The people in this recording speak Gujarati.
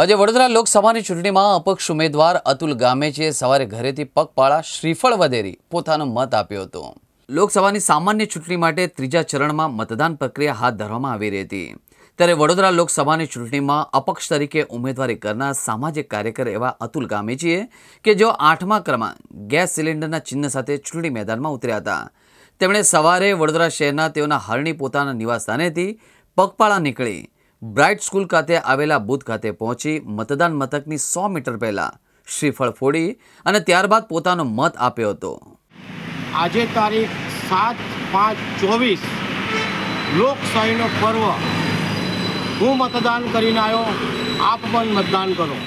આજે વડોદરા લોકસભાની ચૂંટણીમાં અપક્ષ ઉમેદવાર અતુલ ગામેચીએ સવારે ઘરેથી પગપાળા શ્રીફળ વધેરી પોતાનો મત આપ્યો હતો લોકસભાની સામાન્ય ચૂંટણી માટે ત્રીજા ચરણમાં મતદાન પ્રક્રિયા હાથ ધરવામાં આવી રહી હતી ત્યારે વડોદરા લોકસભાની ચૂંટણીમાં અપક્ષ તરીકે ઉમેદવારી કરનાર સામાજિક કાર્યકર એવા અતુલ ગામેચીએ કે જેઓ આઠમા ક્રમાંક ગેસ સિલિન્ડરના ચિહ્ન સાથે ચૂંટણી મેદાનમાં ઉતર્યા હતા તેમણે સવારે વડોદરા શહેરના તેઓના હરણી પોતાના નિવાસસ્થાનેથી પગપાળા નીકળી બ્રાઇટ સ્કૂલ ખાતે આવેલા બૂથ ખાતે પહોંચી મતદાન મથકની સો મીટર પહેલાં શ્રીફળ ફોડી અને ત્યારબાદ પોતાનો મત આપ્યો હતો આજે તારીખ સાત પાંચ ચોવીસ લોકશાહીનો પર્વ હું મતદાન કરીને આવ્યો આપ પણ મતદાન કરો